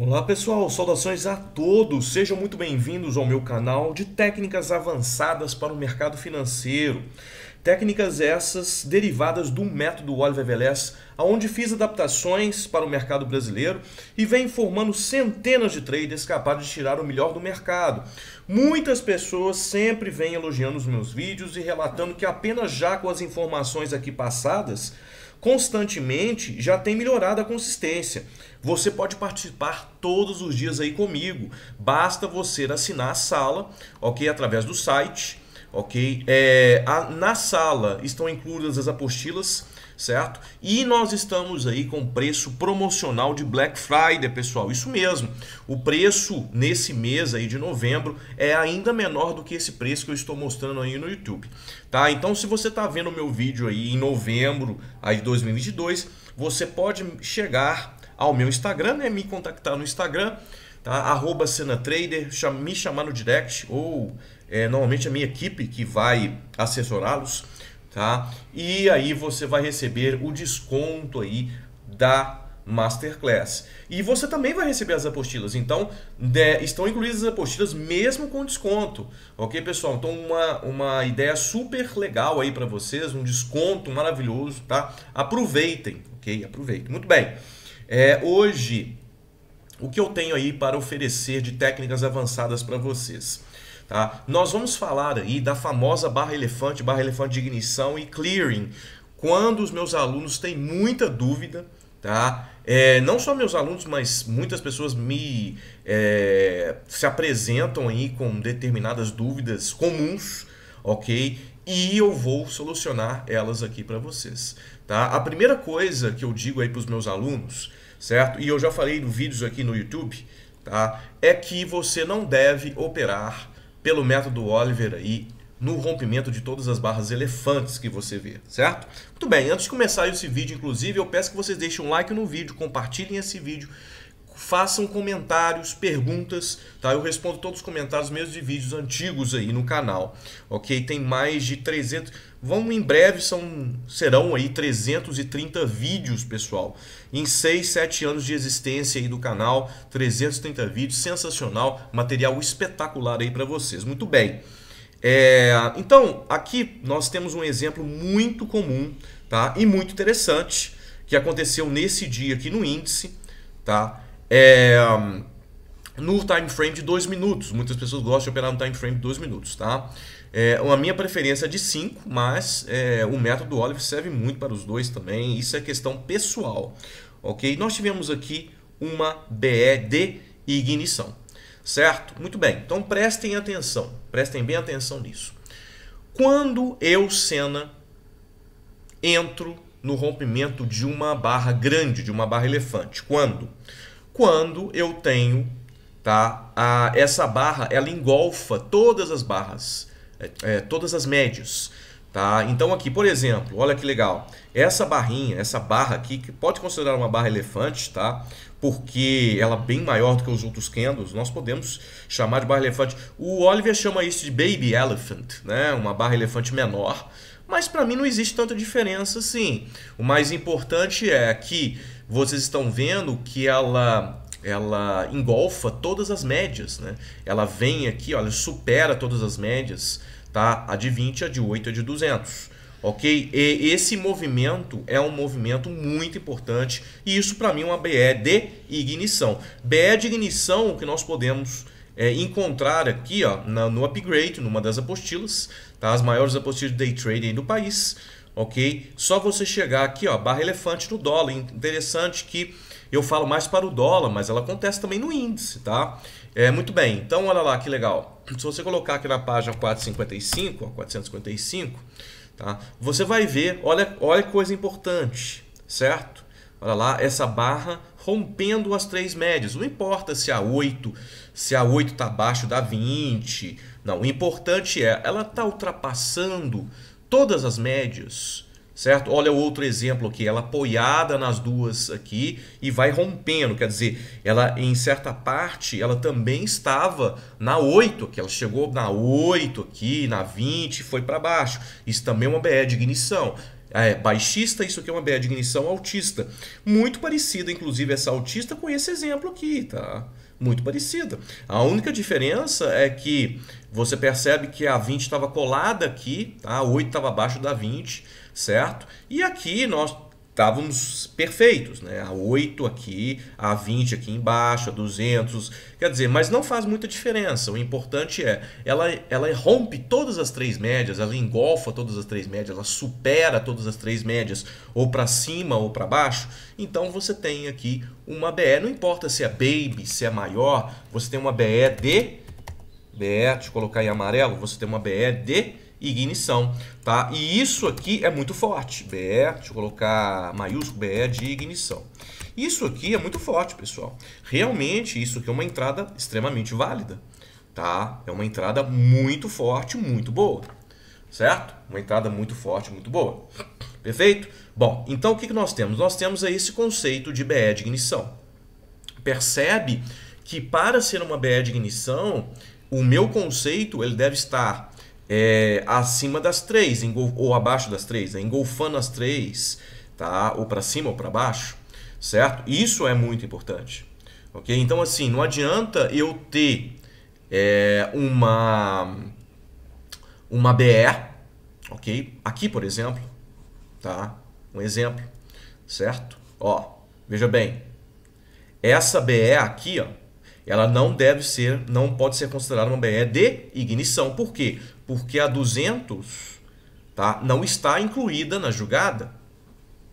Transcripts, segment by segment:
Olá pessoal, saudações a todos! Sejam muito bem-vindos ao meu canal de técnicas avançadas para o mercado financeiro. Técnicas essas derivadas do método Oliver Velez, aonde fiz adaptações para o mercado brasileiro e vem formando centenas de traders capazes de tirar o melhor do mercado. Muitas pessoas sempre vêm elogiando os meus vídeos e relatando que apenas já com as informações aqui passadas constantemente já tem melhorado a consistência. Você pode participar todos os dias aí comigo. Basta você assinar a sala, ok? Através do site, ok? É, a, na sala estão incluídas as apostilas certo? E nós estamos aí com preço promocional de Black Friday, pessoal. Isso mesmo. O preço nesse mês aí de novembro é ainda menor do que esse preço que eu estou mostrando aí no YouTube, tá? Então, se você está vendo o meu vídeo aí em novembro aí de 2022, você pode chegar ao meu Instagram, né? Me contactar no Instagram, tá? Arroba Senatrader, me chamar no direct ou é, normalmente a minha equipe que vai assessorá-los tá? E aí você vai receber o desconto aí da Masterclass. E você também vai receber as apostilas, então de, né, estão incluídas as apostilas mesmo com desconto, ok pessoal? Então uma, uma ideia super legal aí para vocês, um desconto maravilhoso, tá? Aproveitem, ok? Aproveitem. Muito bem, é, hoje o que eu tenho aí para oferecer de técnicas avançadas para vocês? Tá? Nós vamos falar aí da famosa barra elefante, barra elefante de ignição e clearing. Quando os meus alunos têm muita dúvida, tá? É, não só meus alunos, mas muitas pessoas me é, se apresentam aí com determinadas dúvidas comuns, ok? E eu vou solucionar elas aqui para vocês, tá? A primeira coisa que eu digo aí para os meus alunos, certo? E eu já falei no vídeos aqui no YouTube, tá? É que você não deve operar pelo método Oliver aí no rompimento de todas as barras elefantes que você vê, certo? Muito bem, antes de começar esse vídeo, inclusive, eu peço que vocês deixem um like no vídeo, compartilhem esse vídeo façam comentários, perguntas, tá? Eu respondo todos os comentários, mesmo de vídeos antigos aí no canal, ok? Tem mais de 300, vão em breve, são, serão aí 330 vídeos, pessoal. Em 6, 7 anos de existência aí do canal, 330 vídeos, sensacional, material espetacular aí para vocês. Muito bem. É, então, aqui nós temos um exemplo muito comum, tá? E muito interessante, que aconteceu nesse dia aqui no índice, tá? É, no time frame de 2 minutos. Muitas pessoas gostam de operar no time frame de 2 minutos, tá? É, a minha preferência é de 5, mas é, o método Olive serve muito para os dois também. Isso é questão pessoal, ok? Nós tivemos aqui uma BE de ignição, certo? Muito bem, então prestem atenção, prestem bem atenção nisso. Quando eu, Senna, entro no rompimento de uma barra grande, de uma barra elefante, quando? Quando? quando eu tenho tá, a, essa barra, ela engolfa todas as barras, é, é todas as médias. Tá? Então aqui, por exemplo, olha que legal. Essa barrinha, essa barra aqui, que pode considerar uma barra elefante, tá? Porque ela é bem maior do que os outros candles, nós podemos chamar de barra elefante. O Oliver chama isso de baby elephant, né? Uma barra elefante menor. Mas para mim não existe tanta diferença assim. O mais importante é que vocês estão vendo que ela ela engolfa todas as médias, né? Ela vem aqui, olha, supera todas as médias, tá? A de 20, a de 8, a de 200 ok? E esse movimento é um movimento muito importante e isso para mim é uma BE de ignição. BE de ignição que nós podemos é, encontrar aqui ó, na, no Upgrade, numa das apostilas, tá? as maiores apostilas de day trading do país, ok? Só você chegar aqui, ó, barra elefante no dólar. Interessante que eu falo mais para o dólar, mas ela acontece também no índice, tá? É, muito bem, então olha lá que legal. Se você colocar aqui na página 455, ó, 455, tá? Você vai ver, olha, olha que coisa importante, certo? Olha lá, essa barra rompendo as três médias. Não importa se a 8, se a 8 está abaixo da 20. Não, o importante é, ela está ultrapassando todas as médias, certo? Olha o outro exemplo aqui, ela apoiada nas duas aqui e vai rompendo, quer dizer, ela em certa parte, ela também estava na 8 que ela chegou na 8 aqui, na 20, foi para baixo. Isso também é uma BE de ignição. É, baixista, isso aqui é uma BE de ignição altista. Muito parecida, inclusive, essa altista com esse exemplo aqui, tá? muito parecida. A única diferença é que você percebe que a 20 estava colada aqui, tá? a 8 estava abaixo da 20, certo? E aqui nós estávamos perfeitos, né? A 8 aqui, a 20 aqui embaixo, a 200, quer dizer, mas não faz muita diferença. O importante é, ela, ela rompe todas as três médias, ela engolfa todas as três médias, ela supera todas as três médias, ou para cima ou para baixo. Então você tem aqui uma BE, não importa se é baby, se é maior, você tem uma BE de BE, deixa eu colocar em amarelo, você tem uma BE de ignição, tá? E isso aqui é muito forte, BE, deixa eu colocar maiúsculo, BE de ignição. Isso aqui é muito forte, pessoal. Realmente, isso aqui é uma entrada extremamente válida, tá? É uma entrada muito forte, muito boa, certo? Uma entrada muito forte, muito boa. Perfeito? Bom, então o que, que nós temos? Nós temos aí esse conceito de BE de ignição. Percebe que para ser uma BE de ignição, o meu conceito ele deve estar é, acima das três, ou abaixo das três, né? engolfando as três, tá? ou para cima ou para baixo, certo? Isso é muito importante. ok? Então, assim, não adianta eu ter é, uma, uma BE, ok? Aqui, por exemplo, tá? Um exemplo, certo? Ó, veja bem, essa BE aqui, ó, ela não deve ser, não pode ser considerada uma BE de ignição. Por quê? porque a 200 tá, não está incluída na julgada.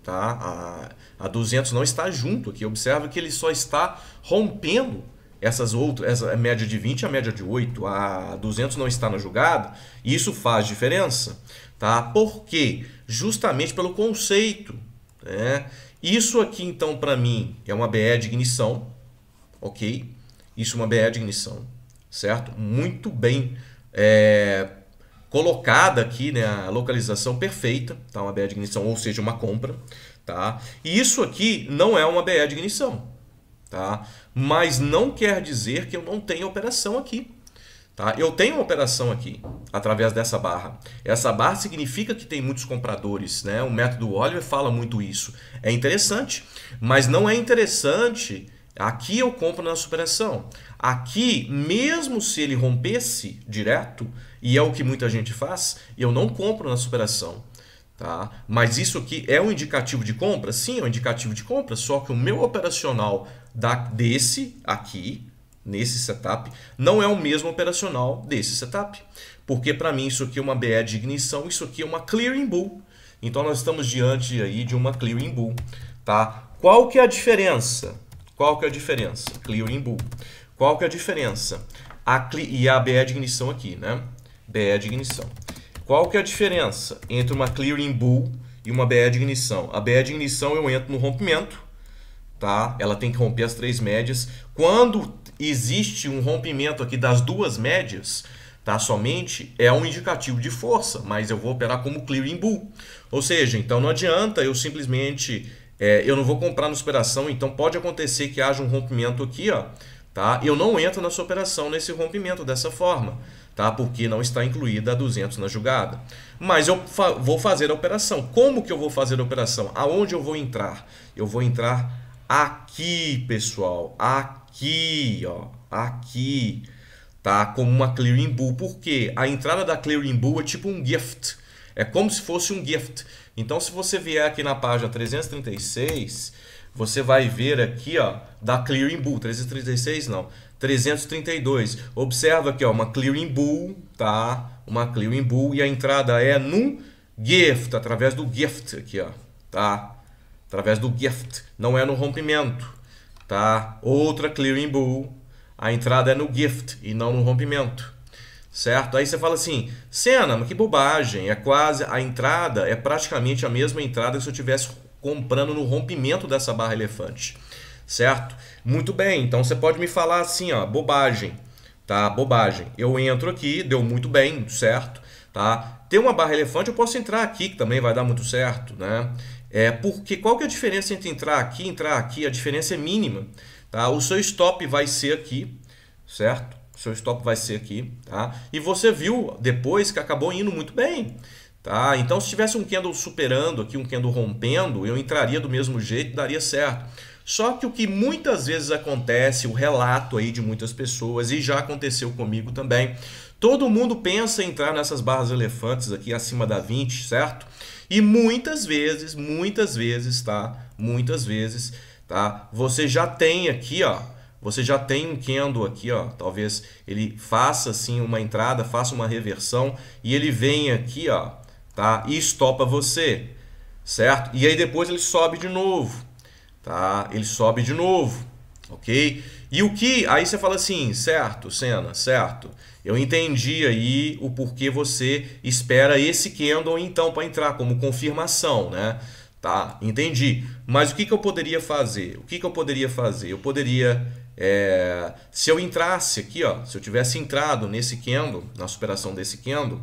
Tá? A, a 200 não está junto aqui. Observa que ele só está rompendo essas outras, essa é média de 20 a média de 8. A 200 não está na julgada. E isso faz diferença. Tá? Por quê? Justamente pelo conceito. Né? Isso aqui, então, para mim, é uma BE de ignição. Ok? Isso é uma BE de ignição. Certo? Muito bem é, colocada aqui, né, a localização perfeita, tá? Uma BE de ignição, ou seja, uma compra, tá? E isso aqui não é uma BE de ignição, tá? Mas não quer dizer que eu não tenha operação aqui. Tá? Eu tenho uma operação aqui, através dessa barra. Essa barra significa que tem muitos compradores. Né? O método Oliver fala muito isso. É interessante, mas não é interessante Aqui eu compro na superação. Aqui, mesmo se ele rompesse direto, e é o que muita gente faz, eu não compro na superação. Tá? Mas isso aqui é um indicativo de compra? Sim, é um indicativo de compra, só que o meu operacional da, desse aqui, nesse setup, não é o mesmo operacional desse setup. Porque para mim isso aqui é uma BE de ignição, isso aqui é uma clearing bull. Então nós estamos diante aí de uma clearing bull. Tá? Qual que é a diferença? Qual que é a diferença? Clearing Bull. Qual que é a diferença? A e a BE é de ignição aqui, né? BE é de ignição. Qual que é a diferença entre uma Clearing Bull e uma BE de é ignição? A BE de ignição eu entro no rompimento, tá? Ela tem que romper as três médias. Quando existe um rompimento aqui das duas médias, tá? Somente é um indicativo de força, mas eu vou operar como clearing bull. Ou seja, então não adianta eu simplesmente é, eu não vou comprar na operação, então pode acontecer que haja um rompimento aqui, ó, tá? Eu não entro nessa operação nesse rompimento dessa forma, tá? Porque não está incluída a 200 na julgada. Mas eu fa vou fazer a operação. Como que eu vou fazer a operação? Aonde eu vou entrar? Eu vou entrar aqui, pessoal, aqui, ó, aqui, tá? Como uma clearing bull, Por quê? a entrada da clearing bull é tipo um gift, é como se fosse um gift. Então, se você vier aqui na página 336, você vai ver aqui, ó, da Clearing Bull, 336 não, 332. Observa aqui, ó, uma Clearing Bull, tá? Uma Clearing Bull e a entrada é no Gift, através do Gift aqui, ó, tá? Através do Gift, não é no rompimento, tá? Outra Clearing Bull, a entrada é no Gift e não no rompimento certo? Aí você fala assim, Senna, mas que bobagem, é quase a entrada é praticamente a mesma entrada que se eu estivesse comprando no rompimento dessa barra elefante, certo? Muito bem, então você pode me falar assim, ó, bobagem, tá? Bobagem. Eu entro aqui, deu muito bem, certo? Tá? Tem uma barra elefante, eu posso entrar aqui, que também vai dar muito certo, né? É porque qual que é a diferença entre entrar aqui e entrar aqui? A diferença é mínima, tá? O seu stop vai ser aqui, certo? Seu stop vai ser aqui, tá? E você viu depois que acabou indo muito bem. Tá? Então, se tivesse um candle superando aqui, um candle rompendo, eu entraria do mesmo jeito, daria certo. Só que o que muitas vezes acontece, o relato aí de muitas pessoas, e já aconteceu comigo também, todo mundo pensa em entrar nessas barras elefantes aqui acima da 20, certo? E muitas vezes, muitas vezes, tá? Muitas vezes, tá? Você já tem aqui, ó, você já tem um candle aqui, ó, talvez ele faça assim uma entrada, faça uma reversão e ele vem aqui, ó, tá? E estopa você, certo? E aí depois ele sobe de novo, tá? Ele sobe de novo, ok? E o que? Aí você fala assim, certo, Senna, certo. Eu entendi aí o porquê você espera esse candle então para entrar como confirmação, né? Tá, entendi. Mas o que, que eu poderia fazer? O que, que eu poderia fazer? Eu poderia é, se eu entrasse aqui, ó, se eu tivesse entrado nesse candle, na superação desse candle,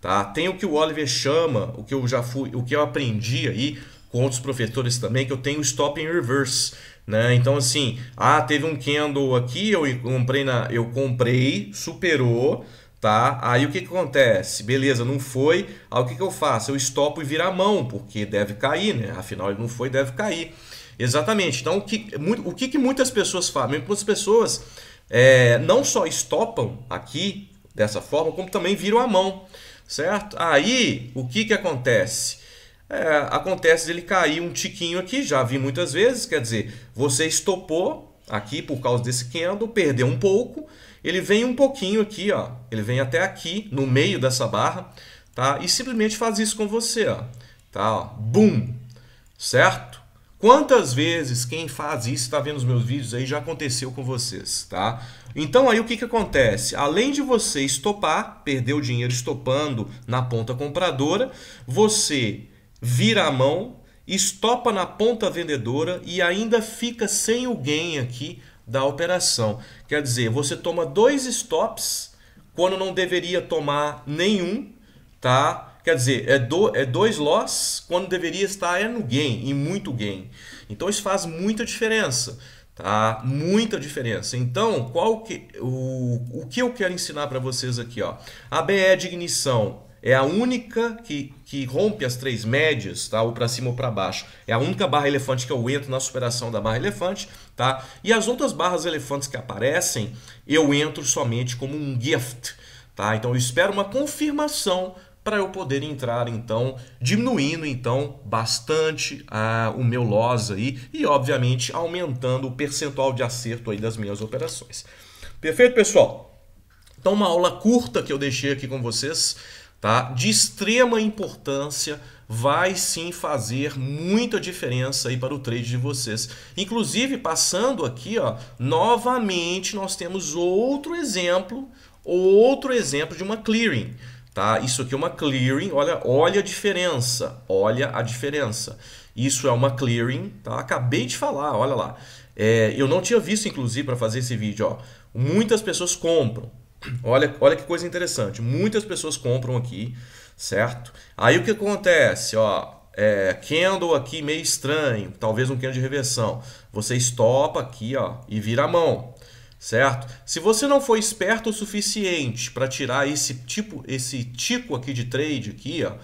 tá? Tem o que o Oliver chama, o que eu já fui, o que eu aprendi aí com outros professores também, que eu tenho stop em reverse, né? Então assim, ah, teve um candle aqui, eu comprei na, eu comprei, superou, tá? Aí o que, que acontece? Beleza, não foi. Aí o que, que eu faço? Eu stopo e viro a mão, porque deve cair, né? Afinal ele não foi, deve cair. Exatamente. Então, o que, o que, que muitas pessoas fazem? Muitas pessoas é, não só estopam aqui dessa forma, como também viram a mão, certo? Aí, o que, que acontece? É, acontece dele cair um tiquinho aqui, já vi muitas vezes, quer dizer, você estopou aqui por causa desse candle, perdeu um pouco, ele vem um pouquinho aqui, ó, ele vem até aqui, no meio dessa barra, tá? E simplesmente faz isso com você, ó, tá? Ó, boom, certo? Quantas vezes quem faz isso, está vendo os meus vídeos aí, já aconteceu com vocês, tá? Então aí o que, que acontece? Além de você estopar, perder o dinheiro estopando na ponta compradora, você vira a mão, estopa na ponta vendedora e ainda fica sem o gain aqui da operação. Quer dizer, você toma dois stops quando não deveria tomar nenhum, tá? Quer dizer, é, do, é dois loss quando deveria estar é no gain, e muito gain. Então isso faz muita diferença, tá? Muita diferença. Então, qual que, o, o que eu quero ensinar para vocês aqui, ó? A BE é de ignição é a única que, que rompe as três médias, tá? Ou para cima ou para baixo. É a única barra elefante que eu entro na superação da barra elefante, tá? E as outras barras elefantes que aparecem, eu entro somente como um gift, tá? Então eu espero uma confirmação para eu poder entrar então diminuindo então bastante ah, o meu loss aí e obviamente aumentando o percentual de acerto aí das minhas operações. Perfeito, pessoal? Então uma aula curta que eu deixei aqui com vocês, tá? De extrema importância vai sim fazer muita diferença aí para o trade de vocês. Inclusive, passando aqui, ó, novamente nós temos outro exemplo, outro exemplo de uma clearing. Tá? Isso aqui é uma clearing, olha, olha a diferença, olha a diferença. Isso é uma clearing, tá? acabei de falar, olha lá. É, eu não tinha visto, inclusive, para fazer esse vídeo. Ó. Muitas pessoas compram, olha, olha que coisa interessante, muitas pessoas compram aqui, certo? Aí o que acontece? Ó, é, candle aqui meio estranho, talvez um candle de reversão. Você estopa aqui ó, e vira a mão, certo? Se você não for esperto o suficiente para tirar esse tipo, esse tico aqui de trade aqui, ó,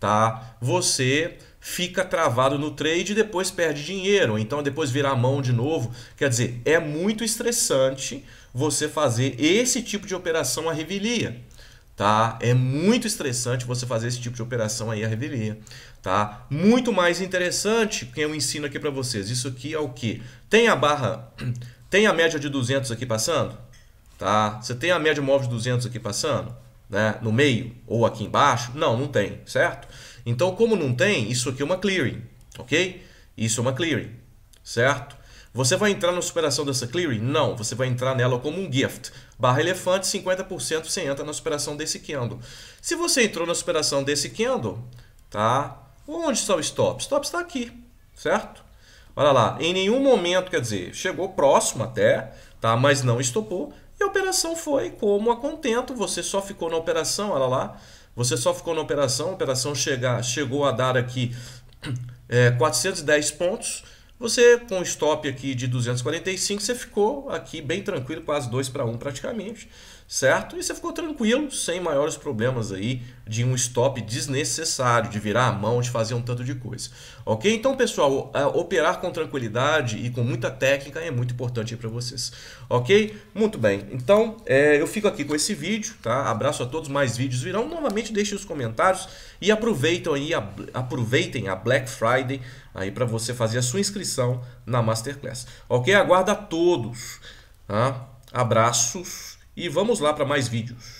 tá? Você fica travado no trade e depois perde dinheiro, então depois vira a mão de novo. Quer dizer, é muito estressante você fazer esse tipo de operação à revelia, tá? É muito estressante você fazer esse tipo de operação aí à revelia, tá? Muito mais interessante que eu ensino aqui para vocês. Isso aqui é o que tem a barra tem a média de 200 aqui passando? Tá? Você tem a média móvel de 200 aqui passando? Né? No meio ou aqui embaixo? Não, não tem, certo? Então, como não tem, isso aqui é uma clearing, ok? Isso é uma clearing, certo? Você vai entrar na superação dessa clearing? Não, você vai entrar nela como um gift. Barra elefante, 50% você entra na superação desse candle. Se você entrou na superação desse candle, tá? Onde está o stop? Stop está aqui, certo? Olha lá, em nenhum momento, quer dizer, chegou próximo até, tá? mas não estopou. E a operação foi como a contento, você só ficou na operação, olha lá, você só ficou na operação, a operação chega, chegou a dar aqui é, 410 pontos, você com stop aqui de 245, você ficou aqui bem tranquilo, quase 2 para 1 praticamente certo? E você ficou tranquilo, sem maiores problemas aí de um stop desnecessário, de virar a mão, de fazer um tanto de coisa. Ok? Então, pessoal, é, operar com tranquilidade e com muita técnica é muito importante para vocês. Ok? Muito bem. Então, é, eu fico aqui com esse vídeo, tá? Abraço a todos, mais vídeos virão. Novamente, deixem os comentários e aproveitem aí, a, aproveitem a Black Friday aí para você fazer a sua inscrição na Masterclass. Ok? Aguardo a todos. Tá? Abraços e vamos lá para mais vídeos.